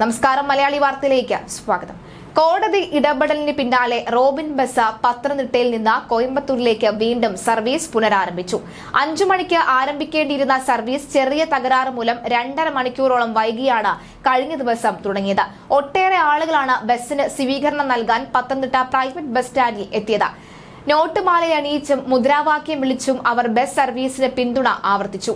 നമസ്കാരം മലയാളി വാർത്തയിലേക്ക് സ്വാഗതം കോടതി ഇടപെടലിന് പിന്നാലെ റോബിൻ ബസ പത്തനംതിട്ടയിൽ നിന്ന് കോയമ്പത്തൂരിലേക്ക് വീണ്ടും സർവീസ് പുനരാരംഭിച്ചു അഞ്ചു മണിക്ക് ആരംഭിക്കേണ്ടിയിരുന്ന സർവീസ് ചെറിയ തകരാറ് മൂലം രണ്ടര മണിക്കൂറോളം വൈകിയാണ് കഴിഞ്ഞ ദിവസം തുടങ്ങിയത് ഒട്ടേറെ ആളുകളാണ് ബസിന് സ്വീകരണം നൽകാൻ പത്തനംതിട്ട പ്രൈവറ്റ് ബസ് സ്റ്റാൻഡിൽ എത്തിയത് നോട്ടുമാലയണിയിച്ചും മുദ്രാവാക്യം വിളിച്ചും അവർ ബസ് സർവീസിന് പിന്തുണ ആവർത്തിച്ചു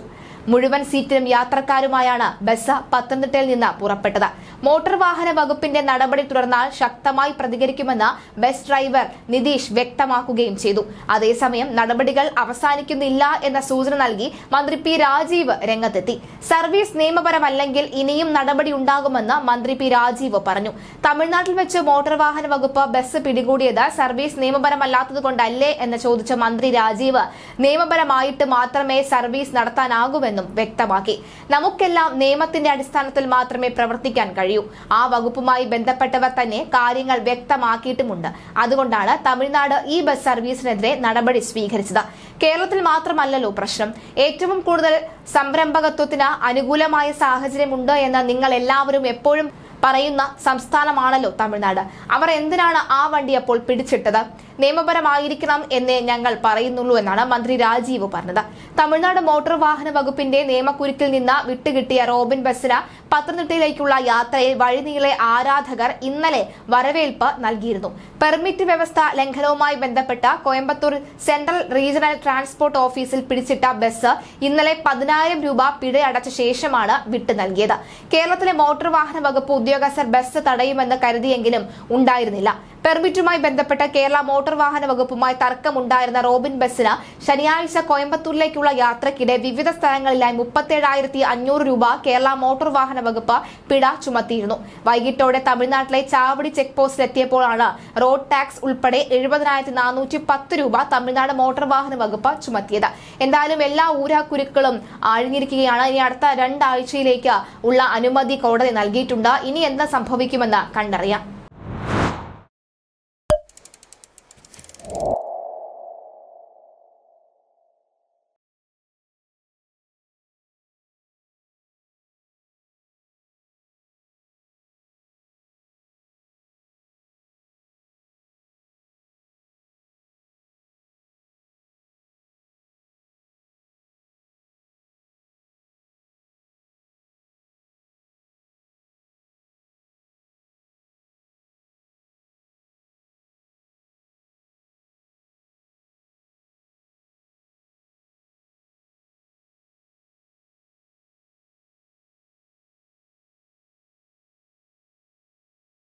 മുഴുവൻ സീറ്റിലും യാത്രക്കാരുമായാണ് ബസ് പത്തനംതിട്ടയിൽ നിന്ന് പുറപ്പെട്ടത് മോട്ടോർ വാഹന വകുപ്പിന്റെ നടപടി തുടർന്നാൽ ശക്തമായി പ്രതികരിക്കുമെന്ന് ബസ് ഡ്രൈവർ നിതീഷ് വ്യക്തമാക്കുകയും ചെയ്തു അതേസമയം നടപടികൾ അവസാനിക്കുന്നില്ല എന്ന സൂചന നൽകി മന്ത്രി പി രാജീവ് രംഗത്തെത്തി സർവീസ് നിയമപരമല്ലെങ്കിൽ ഇനിയും നടപടി ഉണ്ടാകുമെന്ന് മന്ത്രി പി രാജീവ് പറഞ്ഞു തമിഴ്നാട്ടിൽ വെച്ച് മോട്ടോർ വാഹന വകുപ്പ് ബസ് പിടികൂടിയത് സർവീസ് നിയമപരമല്ലാത്തതുകൊണ്ടല്ലേ എന്ന് ചോദിച്ച മന്ത്രി രാജീവ് നിയമപരമായിട്ട് മാത്രമേ സർവീസ് നടത്താനാകൂ എന്നും വ്യക്തമാക്കി നമുക്കെല്ലാം നിയമത്തിന്റെ അടിസ്ഥാനത്തിൽ മാത്രമേ പ്രവർത്തിക്കാൻ കഴിയൂ ആ വകുപ്പുമായി ബന്ധപ്പെട്ടവർ തന്നെ കാര്യങ്ങൾ വ്യക്തമാക്കിയിട്ടുമുണ്ട് അതുകൊണ്ടാണ് തമിഴ്നാട് ഈ ബസ് സർവീസിനെതിരെ നടപടി സ്വീകരിച്ചത് കേരളത്തിൽ മാത്രമല്ലല്ലോ പ്രശ്നം ഏറ്റവും കൂടുതൽ സംരംഭകത്വത്തിന് അനുകൂലമായ സാഹചര്യമുണ്ട് എന്ന് നിങ്ങൾ എല്ലാവരും എപ്പോഴും പറയുന്ന സംസ്ഥാനമാണല്ലോ തമിഴ്നാട് അവർ എന്തിനാണ് ആ വണ്ടി അപ്പോൾ പിടിച്ചിട്ടത് നിയമപരമായിരിക്കണം എന്നേ ഞങ്ങൾ പറയുന്നുള്ളൂ എന്നാണ് മന്ത്രി രാജീവ് പറഞ്ഞത് തമിഴ്നാട് മോട്ടോർ വാഹന വകുപ്പിന്റെ നിയമക്കുരുക്കിൽ നിന്ന് വിട്ടുകിട്ടിയ റോബിൻ ബസ്സിന് പത്തനംതിട്ടയിലേക്കുള്ള യാത്രയിൽ വഴിനീളെ ആരാധകർ ഇന്നലെ വരവേൽപ്പ് നൽകിയിരുന്നു പെർമിറ്റ് വ്യവസ്ഥ ലംഘനവുമായി ബന്ധപ്പെട്ട കോയമ്പത്തൂർ സെൻട്രൽ റീജിയണൽ ട്രാൻസ്പോർട്ട് ഓഫീസിൽ പിടിച്ചിട്ട ബസ് ഇന്നലെ പതിനായിരം രൂപ പിഴ അടച്ച ശേഷമാണ് വിട്ടു നൽകിയത് കേരളത്തിലെ മോട്ടോർ വാഹന വകുപ്പ് ഉദ്യോഗസ്ഥർ ബസ് തടയുമെന്ന് കരുതിയെങ്കിലും ഉണ്ടായിരുന്നില്ല പെർമിറ്റുമായി ബന്ധപ്പെട്ട കേരള മോട്ടോർ വാഹന വകുപ്പുമായി തർക്കമുണ്ടായിരുന്ന റോബിൻ ബസ്സിന് ശനിയാഴ്ച കോയമ്പത്തൂരിലേക്കുള്ള യാത്രക്കിടെ വിവിധ സ്ഥലങ്ങളിലായി മുപ്പത്തേഴായിരത്തി രൂപ കേരള മോട്ടോർ വാഹന വകുപ്പ് പിഴ ചുമത്തിയിരുന്നു വൈകിട്ടോടെ തമിഴ്നാട്ടിലെ ചാവടി ചെക്ക് പോസ്റ്റിലെത്തിയപ്പോഴാണ് റോഡ് ടാക്സ് ഉൾപ്പെടെ എഴുപതിനായിരത്തി രൂപ തമിഴ്നാട് മോട്ടോർ വാഹന വകുപ്പ് ചുമത്തിയത് എന്തായാലും എല്ലാ ഊരാക്കുരുക്കളും ആഴ്ന്നിരിക്കുകയാണ് ഇനി അടുത്ത രണ്ടാഴ്ചയിലേക്ക് ഉള്ള അനുമതി കോടതി നൽകിയിട്ടുണ്ട് ഇനി എന്ത് സംഭവിക്കുമെന്ന് കണ്ടറിയാം